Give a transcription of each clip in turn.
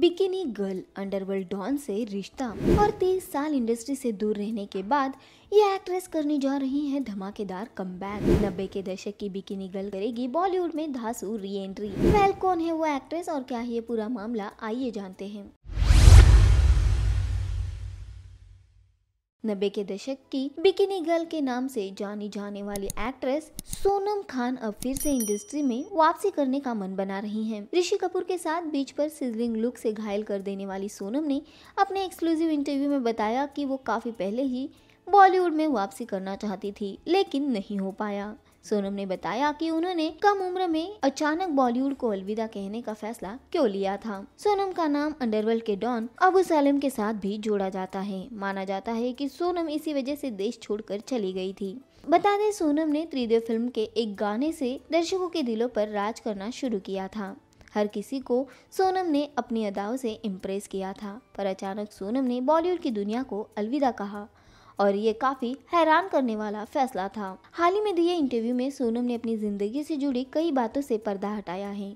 Bikini girl underworld don से रिश्ता और तीस साल इंडस्ट्री से दूर रहने के बाद ये एक्ट्रेस करने जा रही है धमाकेदार कम बैक नब्बे के दशक की बिकिनी गर्ल करेगी बॉलीवुड में धासू री एंट्री वेल कौन है वो एक्ट्रेस और क्या है ये पूरा मामला आइए जानते हैं नब्बे के दशक की बिकिनी गर्ल के नाम से जानी जाने वाली एक्ट्रेस सोनम खान अब फिर से इंडस्ट्री में वापसी करने का मन बना रही हैं। ऋषि कपूर के साथ बीच पर सिजलिंग लुक से घायल कर देने वाली सोनम ने अपने एक्सक्लूसिव इंटरव्यू में बताया कि वो काफी पहले ही बॉलीवुड में वापसी करना चाहती थी लेकिन नहीं हो पाया सोनम ने बताया कि उन्होंने कम उम्र में अचानक बॉलीवुड को अलविदा कहने का फैसला क्यों लिया था सोनम का नाम अंडरवर्ल्ड के डॉन अबू सालम के साथ भी जोड़ा जाता है माना जाता है कि सोनम इसी वजह से देश छोड़कर चली गई थी बता दें सोनम ने त्रिदेव फिल्म के एक गाने से दर्शकों के दिलों पर राज करना शुरू किया था हर किसी को सोनम ने अपनी अदाओं से इम्प्रेस किया था पर अचानक सोनम ने बॉलीवुड की दुनिया को अलविदा कहा और ये काफ़ी हैरान करने वाला फैसला था हाल ही में दिए इंटरव्यू में सोनम ने अपनी ज़िंदगी से जुड़ी कई बातों से पर्दा हटाया है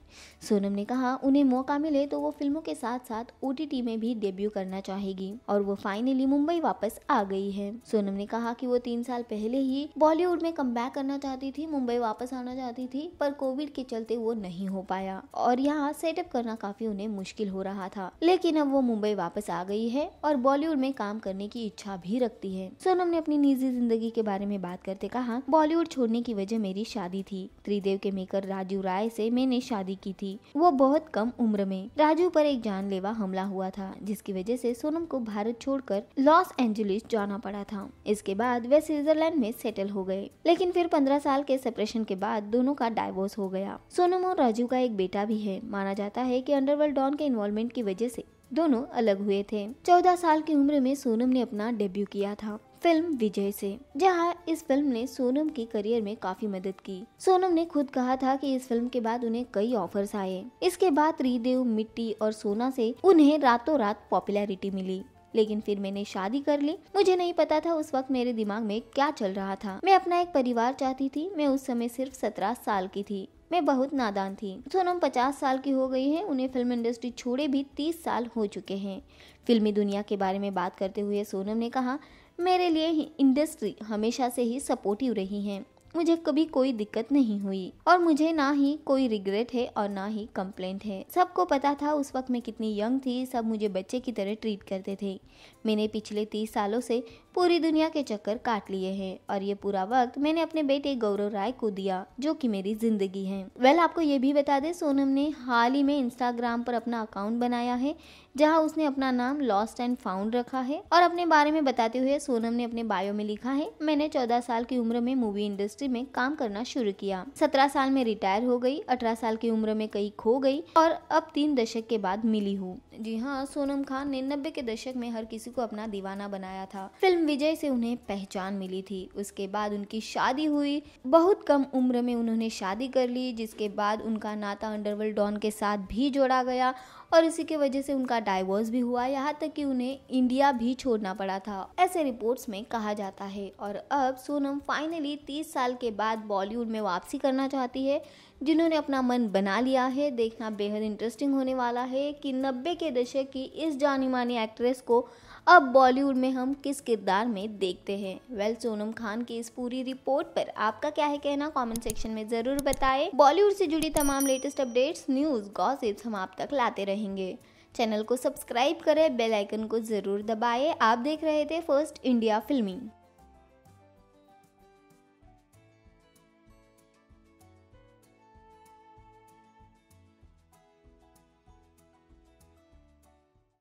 सोनम ने कहा उन्हें मौका मिले तो वो फिल्मों के साथ साथ ओ में भी डेब्यू करना चाहेगी और वो फाइनली मुंबई वापस आ गई है सोनम ने कहा कि वो तीन साल पहले ही बॉलीवुड में कम करना चाहती थी मुंबई वापस आना चाहती थी पर कोविड के चलते वो नहीं हो पाया और यहाँ सेटअप करना काफी उन्हें मुश्किल हो रहा था लेकिन अब वो मुंबई वापस आ गई है और बॉलीवुड में काम करने की इच्छा भी रखती है है सोनम ने अपनी निजी जिंदगी के बारे में बात करते कहा बॉलीवुड छोड़ने की वजह मेरी शादी थी त्रिदेव के मेकर राजू राय से मैंने शादी की थी वो बहुत कम उम्र में राजू पर एक जानलेवा हमला हुआ था जिसकी वजह से सोनम को भारत छोड़कर लॉस एंजलिस जाना पड़ा था इसके बाद वे स्विट्जरलैंड में सेटल हो गए लेकिन फिर पंद्रह साल के सेपरेशन के बाद दोनों का डाइवोर्स हो गया सोनम और राजू का एक बेटा भी है माना जाता है की अंडरवर्ल्ड डॉन के इन्वॉल्वमेंट की वजह से दोनों अलग हुए थे चौदह साल की उम्र में सोनम ने अपना डेब्यू किया था फिल्म विजय से जहां इस फिल्म ने सोनम की करियर में काफी मदद की सोनम ने खुद कहा था कि इस फिल्म के बाद उन्हें कई ऑफर्स आए इसके बाद त्रिदेव मिट्टी और सोना से उन्हें रातों रात पॉपुलैरिटी मिली लेकिन फिर मैंने शादी कर ली मुझे नहीं पता था उस वक्त मेरे दिमाग में क्या चल रहा था मैं अपना एक परिवार चाहती थी मैं उस समय सिर्फ सत्रह साल की थी मैं बहुत नादान थी सोनम पचास साल की हो गई है उन्हें फिल्म इंडस्ट्री छोड़े भी तीस साल हो चुके हैं फिल्मी दुनिया के बारे में बात करते हुए सोनम ने कहा मेरे लिए इंडस्ट्री हमेशा से ही सपोर्टिव रही है मुझे कभी कोई दिक्कत नहीं हुई और मुझे ना ही कोई रिग्रेट है और ना ही कंप्लेंट है सबको पता था उस वक्त मैं कितनी यंग थी सब मुझे बच्चे की तरह ट्रीट करते थे मैंने पिछले तीस सालों से पूरी दुनिया के चक्कर काट लिए हैं और ये पूरा वक्त मैंने अपने बेटे गौरव राय को दिया जो कि मेरी जिंदगी है वेल आपको ये भी बता दे सोनम ने हाल ही में इंस्टाग्राम पर अपना अकाउंट बनाया है जहां उसने अपना नाम लॉस्ट एंड फाउंड रखा है और अपने बारे में बताते हुए सोनम ने अपने बायो में लिखा है मैंने चौदह साल की उम्र में मूवी इंडस्ट्री में काम करना शुरू किया सत्रह साल में रिटायर हो गई अठारह साल की उम्र में कई खो गई और अब तीन दशक के बाद मिली हूँ जी हाँ सोनम खान ने नब्बे के दशक में हर किसी को अपना दीवाना बनाया था फिल्म विजय से उन्हें पहचान मिली थी उसके बाद उनकी शादी हुई बहुत कम उम्र में उन्होंने शादी कर ली जिसके बाद उनका नाता अंडरवर्ल्ड डॉन के साथ भी जोड़ा गया और इसी के वजह से उनका डाइवोर्स भी हुआ यहाँ तक कि उन्हें इंडिया भी छोड़ना पड़ा था ऐसे रिपोर्ट्स में कहा जाता है और अब सोनम फाइनली तीस साल के बाद बॉलीवुड में वापसी करना चाहती है जिन्होंने अपना मन बना लिया है देखना बेहद इंटरेस्टिंग होने वाला है कि नब्बे के दशक की इस जानी मानी एक्ट्रेस को अब बॉलीवुड में हम किस किरदार में देखते हैं वेल सोनम खान की इस पूरी रिपोर्ट पर आपका क्या है कहना कमेंट सेक्शन में जरूर बताएं बॉलीवुड से जुड़ी तमाम लेटेस्ट अपडेट्स न्यूज गॉसिप्स हम आप तक लाते रहेंगे चैनल को सब्सक्राइब करें बेल आइकन को ज़रूर दबाएं आप देख रहे थे फर्स्ट इंडिया फिल्मी